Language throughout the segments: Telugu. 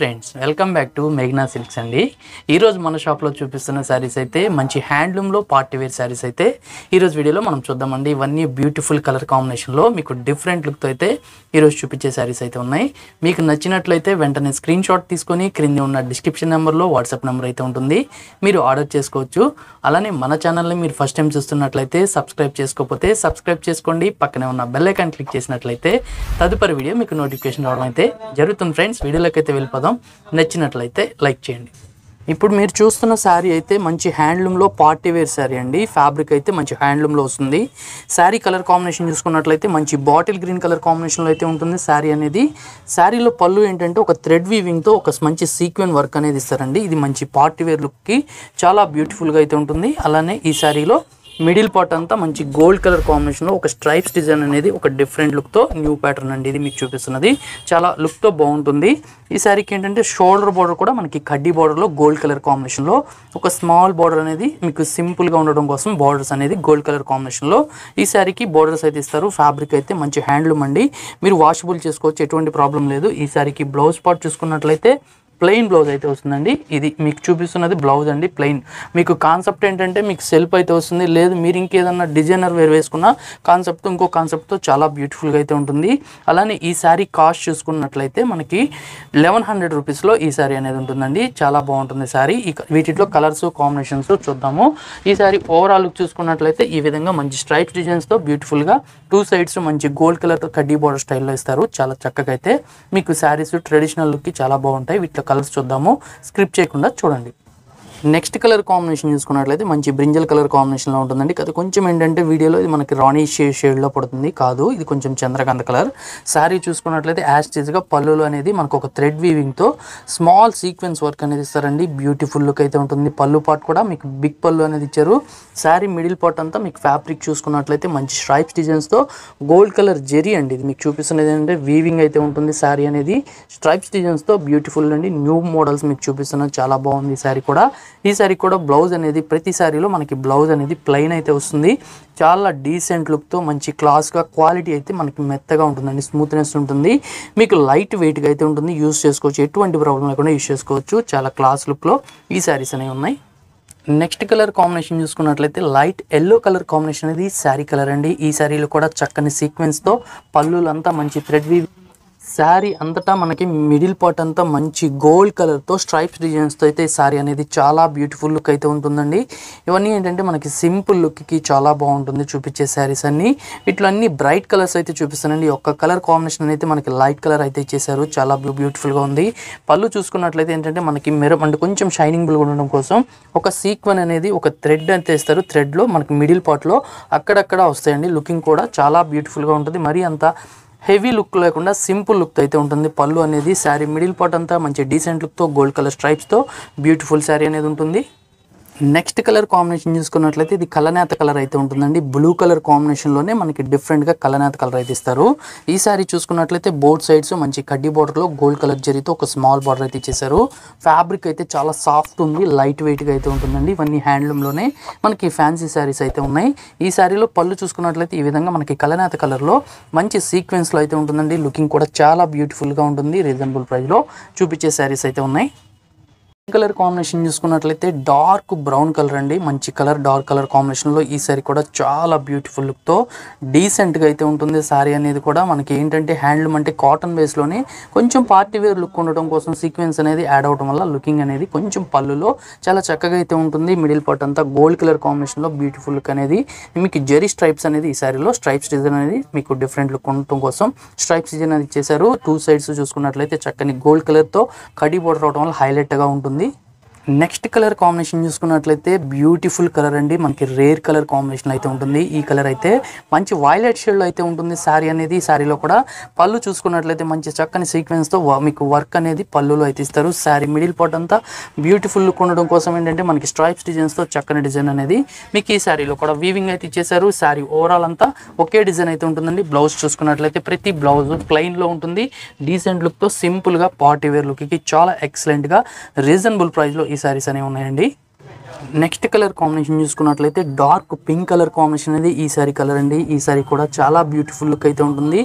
ఫ్రెండ్స్ వెల్కమ్ బ్యాక్ టు మేఘనా సిల్క్స్ అండి ఈరోజు మన షాప్లో చూపిస్తున్న శారీస్ అయితే మంచి హ్యాండ్లూమ్లో పార్టీ వేర్ శారీస్ అయితే ఈరోజు వీడియోలో మనం చూద్దామండి ఇవన్నీ బ్యూటిఫుల్ కలర్ కాంబినేషన్లో మీకు డిఫరెంట్ లుక్తో అయితే ఈరోజు చూపించే శారీస్ అయితే ఉన్నాయి మీకు నచ్చినట్లయితే వెంటనే స్క్రీన్ షాట్ తీసుకొని క్రింద ఉన్న డిస్క్రిప్షన్ నెంబర్లో వాట్సాప్ నెంబర్ అయితే ఉంటుంది మీరు ఆర్డర్ చేసుకోవచ్చు అలానే మన ఛానల్ని మీరు ఫస్ట్ టైం చూస్తున్నట్లయితే సబ్స్క్రైబ్ చేసుకోకపోతే సబ్స్క్రైబ్ చేసుకోండి పక్కనే ఉన్న బెల్ ఐకాన్ క్లిక్ చేసినట్లయితే తదుపరి వీడియో మీకు నోటిఫికేషన్ రావడం అయితే జరుగుతుంది ఫ్రెండ్స్ వీడియోలోకి అయితే వెళ్ళిపోదాం చూద్దాం నచ్చినట్లయితే లైక్ చేయండి ఇప్పుడు మీరు చూస్తున్న శారీ అయితే మంచి హ్యాండ్లూమ్లో పార్టీ వేర్ శారీ అండి ఫ్యాబ్రిక్ అయితే మంచి హ్యాండ్లూమ్లో వస్తుంది శారీ కలర్ కాంబినేషన్ చూసుకున్నట్లయితే మంచి బాటిల్ గ్రీన్ కలర్ కాంబినేషన్లో అయితే ఉంటుంది శారీ అనేది శారీలో పళ్ళు ఏంటంటే ఒక థ్రెడ్ వీవింగ్తో ఒక మంచి సీక్వెన్ వర్క్ అనేది ఇస్తారండి ఇది మంచి పార్టీ వేర్ లుక్కి చాలా బ్యూటిఫుల్గా అయితే ఉంటుంది అలానే ఈ శారీలో మిడిల్ పార్ట్ అంతా మంచి గోల్డ్ కలర్ కాంబినేషన్లో ఒక స్ట్రైప్స్ డిజైన్ అనేది ఒక డిఫరెంట్ లుక్తో న్యూ ప్యాటర్న్ అండి ఇది మీకు చూపిస్తున్నది చాలా లుక్తో బాగుంటుంది ఈ శారీకి ఏంటంటే షోల్డర్ బార్డర్ కూడా మనకి కడ్డీ బార్డర్లో గోల్డ్ కలర్ కాంబినేషన్లో ఒక స్మాల్ బార్డర్ అనేది మీకు సింపుల్గా ఉండడం కోసం బార్డర్స్ అనేది గోల్డ్ కలర్ కాంబినేషన్లో ఈ శారీకి బార్డర్స్ అయితే ఇస్తారు ఫ్యాబ్రిక్ అయితే మంచి హ్యాండ్లూమ్ అండి మీరు వాషబుల్ చేసుకోవచ్చు ఎటువంటి ప్రాబ్లం లేదు ఈ శారీకి బ్లౌజ్ పార్ట్ చూసుకున్నట్లయితే ప్లెయిన్ బ్లౌజ్ అయితే వస్తుందండి ఇది మీకు చూపిస్తున్నది బ్లౌజ్ అండి ప్లెయిన్ మీకు కాన్సెప్ట్ ఏంటంటే మీకు సెల్ఫ్ అయితే వస్తుంది లేదు మీరు ఇంకేదన్నా డిజైనర్ వేరు వేసుకున్నా కాన్సెప్ట్ ఇంకో కాన్సెప్ట్తో చాలా బ్యూటిఫుల్గా అయితే ఉంటుంది అలానే ఈ శారీ కాస్ట్ చూసుకున్నట్లయితే మనకి లెవెన్ హండ్రెడ్ రూపీస్లో ఈ శారీ అనేది ఉంటుందండి చాలా బాగుంటుంది శారీ వీటిలో కలర్స్ కాంబినేషన్స్ చూద్దాము ఈ శారీ ఓవరాల్ లుక్ చూసుకున్నట్లయితే ఈ విధంగా మంచి స్ట్రైప్స్ డిజైన్స్తో బ్యూటిఫుల్గా టూ సైడ్స్ మంచి గోల్డ్ కలర్తో కడ్డీ బోర్డర్ స్టైల్లో ఇస్తారు చాలా చక్కగా అయితే మీకు శారీస్ ట్రెడిషనల్ లుక్కి చాలా బాగుంటాయి వీటిలో కలర్స్ చూద్దాము స్క్రిప్ట్ చేయకుండా చూడండి నెక్స్ట్ కలర్ కాంబినేషన్ చూసుకున్నట్లయితే మంచి బ్రింజల్ కలర్ కాంబినేషన్లో ఉంటుందండి అది కొంచెం ఏంటంటే వీడియోలో ఇది మనకి రాణి షే షేడ్లో పడుతుంది కాదు ఇది కొంచెం చంద్రకాంత కలర్ శారీ చూసుకున్నట్లయితే యాజ్టీజ్గా పళ్ళులు అనేది మనకు ఒక థ్రెడ్ వీవింగ్తో స్మాల్ సీక్వెన్స్ వర్క్ అనేది ఇస్తారండి బ్యూటిఫుల్ లుక్ అయితే ఉంటుంది పళ్ళు పాట్ కూడా మీకు బిగ్ పళ్ళు అనేది ఇచ్చారు శారీ మిడిల్ పార్ట్ అంతా మీకు ఫ్యాబ్రిక్ చూసుకున్నట్లయితే మంచి స్ట్రైప్స్ డిజైన్స్తో గోల్డ్ కలర్ జెరీ అండి ఇది మీకు చూపిస్తున్నది ఏంటంటే వీవింగ్ అయితే ఉంటుంది శారీ అనేది స్ట్రైప్స్ డిజైన్స్తో బ్యూటిఫుల్ అండి న్యూ మోడల్స్ మీకు చూపిస్తున్నారు చాలా బాగుంది శారీ కూడా ఈసారి కూడా బ్లౌజ్ అనేది ప్రతి సారీలో మనకి బ్లౌజ్ అనేది ప్లెయిన్ అయితే వస్తుంది చాలా డీసెంట్ లుక్తో మంచి క్లాస్గా క్వాలిటీ అయితే మనకి మెత్తగా ఉంటుందండి స్మూత్నెస్ ఉంటుంది మీకు లైట్ వెయిట్గా అయితే ఉంటుంది యూస్ చేసుకోవచ్చు ఎటువంటి ప్రాబ్లం లేకుండా యూస్ చేసుకోవచ్చు చాలా క్లాస్ లుక్లో ఈ శారీస్ అనేవి ఉన్నాయి నెక్స్ట్ కలర్ కాంబినేషన్ చూసుకున్నట్లయితే లైట్ ఎల్లో కలర్ కాంబినేషన్ అనేది శారీ కలర్ అండి ఈ శారీలో కూడా చక్కని సీక్వెన్స్తో పళ్ళులంతా మంచి థ్రెడ్ శారీ అంతటా మనకి మిడిల్ పార్ట్ అంతా మంచి గోల్డ్ కలర్తో స్ట్రైప్స్ డిజైన్స్తో అయితే ఈ శారీ అనేది చాలా బ్యూటిఫుల్ లుక్ అయితే ఉంటుందండి ఇవన్నీ ఏంటంటే మనకి సింపుల్ లుక్కి చాలా బాగుంటుంది చూపించే శారీస్ అన్నీ వీటిలో అన్ని బ్రైట్ కలర్స్ అయితే చూపిస్తానండి ఒక్క కలర్ కాంబినేషన్ అయితే మనకి లైట్ కలర్ అయితే ఇచ్చేసారు చాలా బ్యూటిఫుల్గా ఉంది పళ్ళు చూసుకున్నట్లయితే ఏంటంటే మనకి మిరప్ అంటే కొంచెం షైనింగ్ బ్లూ ఉండడం కోసం ఒక సీక్వెన్ అనేది ఒక థ్రెడ్ అయితే ఇస్తారు థ్రెడ్లో మనకి మిడిల్ పార్ట్లో అక్కడక్కడ వస్తాయండి లుకింగ్ కూడా చాలా బ్యూటిఫుల్గా ఉంటుంది మరీ అంత హెవీ లుక్ లేకుండా సింపుల్ లుక్ అయితే ఉంటుంది పళ్ళు అనేది శారీ మిడిల్ పార్ట్ అంతా మంచి డీసెంట్ లుక్తో గోల్డ్ కలర్ స్ట్రైప్స్తో బ్యూటిఫుల్ శారీ అనేది ఉంటుంది నెక్స్ట్ కలర్ కాంబినేషన్ చూసుకున్నట్లయితే ఇది కలనేత కలర్ అయితే ఉంటుందండి బ్లూ కలర్ కాంబినేషన్లోనే మనకి డిఫరెంట్గా కలనేత కలర్ అయితే ఇస్తారు ఈ సారీ చూసుకున్నట్లయితే బోర్డ్ సైడ్స్ మంచి కడ్డీ బార్డర్లో గోల్డ్ కలర్ జరితో ఒక స్మాల్ బార్డర్ అయితే ఇచ్చేసారు ఫ్యాబ్రిక్ అయితే చాలా సాఫ్ట్ ఉంది లైట్ వెయిట్గా అయితే ఉంటుందండి ఇవన్నీ హ్యాండ్లూమ్లోనే మనకి ఫ్యాన్సీ సారీస్ అయితే ఉన్నాయి ఈ సారీలో పళ్ళు చూసుకున్నట్లయితే ఈ విధంగా మనకి కలనేత కలర్లో మంచి సీక్వెన్స్లో అయితే ఉంటుందండి లుకింగ్ కూడా చాలా బ్యూటిఫుల్గా ఉంటుంది రీజనబుల్ ప్రైస్లో చూపించే సారీస్ అయితే ఉన్నాయి కలర్ కాంబినేషన్ చూసుకున్నట్లయితే డార్క్ బ్రౌన్ కలర్ అండి మంచి కలర్ డార్క్ కలర్ కాంబినేషన్లో ఈ సారీ కూడా చాలా బ్యూటిఫుల్ లుక్తో డీసెంట్గా అయితే ఉంటుంది సారీ అనేది కూడా మనకి ఏంటంటే హ్యాండ్లూమ్ అంటే కాటన్ బేస్లోనే కొంచెం పార్టీ వేర్ లుక్ ఉండడం కోసం సీక్వెన్స్ అనేది యాడ్ అవడం వల్ల లుకింగ్ అనేది కొంచెం పళ్ళులో చాలా చక్కగా అయితే ఉంటుంది మిడిల్ పార్ట్ అంతా గోల్డ్ కలర్ కాంబినేషన్లో బ్యూటిఫుల్ లుక్ అనేది మీకు జెరీ స్ట్రైప్స్ అనేది ఈ సారీలో స్ట్రైప్స్ డిజైన్ అనేది మీకు డిఫరెంట్ లుక్ ఉండటం కోసం స్ట్రైప్స్ డిజైన్ అనేది ఇచ్చేసారు టూ సైడ్స్ చూసుకున్నట్లయితే చక్కని గోల్డ్ కలర్తో కడీ బోర్డర్ అవడం వల్ల హైలైట్గా ఉంటుంది Oui. నెక్స్ట్ కలర్ కాంబినేషన్ చూసుకున్నట్లయితే బ్యూటిఫుల్ కలర్ అండి మనకి రేర్ కలర్ కాంబినేషన్ అయితే ఉంటుంది ఈ కలర్ అయితే మంచి వైలెట్ షేడ్ అయితే ఉంటుంది శారీ అనేది ఈ శారీలో కూడా పళ్ళు చూసుకున్నట్లయితే మంచి చక్కని సీక్వెన్స్తో మీకు వర్క్ అనేది పళ్ళులో అయితే ఇస్తారు శారీ మిడిల్ పార్ట్ అంతా బ్యూటిఫుల్ లుక్ ఉండడం కోసం ఏంటంటే మనకి స్ట్రైప్స్ డిజైన్స్తో చక్కని డిజైన్ అనేది మీకు ఈ శారీలో కూడా వీవింగ్ అయితే ఇచ్చేసారు శారీ ఓవరాల్ అంతా ఒకే డిజైన్ అయితే ఉంటుందండి బ్లౌజ్ చూసుకున్నట్లయితే ప్రతి బ్లౌజ్ ప్లెయిన్లో ఉంటుంది డీసెంట్ లుక్తో సింపుల్గా పార్టీ వేర్ లుక్కి చాలా ఎక్సలెంట్గా రీజనబుల్ ప్రైస్లో లో శారీస్ అనేవి ఉన్నాయండి నెక్స్ట్ కలర్ కాంబినేషన్ చూసుకున్నట్లయితే డార్క్ పింక్ కలర్ కాంబినేషన్ అనేది ఈ సారీ కలర్ అండి ఈ సారీ కూడా చాలా బ్యూటిఫుల్ లుక్ అయితే ఉంటుంది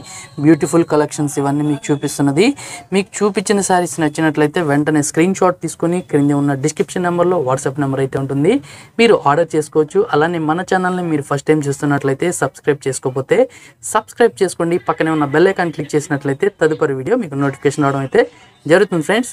బ్యూటిఫుల్ కలెక్షన్స్ ఇవన్నీ మీకు చూపిస్తున్నది మీకు చూపించిన శారీస్ నచ్చినట్లయితే వెంటనే స్క్రీన్ షాట్ తీసుకుని క్రింద ఉన్న డిస్క్రిప్షన్ నెంబర్లో వాట్సాప్ నెంబర్ అయితే ఉంటుంది మీరు ఆర్డర్ చేసుకోవచ్చు అలానే మన ఛానల్ని మీరు ఫస్ట్ టైం చూస్తున్నట్లయితే సబ్స్క్రైబ్ చేసుకోకపోతే సబ్స్క్రైబ్ చేసుకోండి పక్కనే ఉన్న బెల్ ఐకాన్ క్లిక్ చేసినట్లయితే తదుపరి వీడియో మీకు నోటిఫికేషన్ రావడం అయితే జరుగుతుంది ఫ్రెండ్స్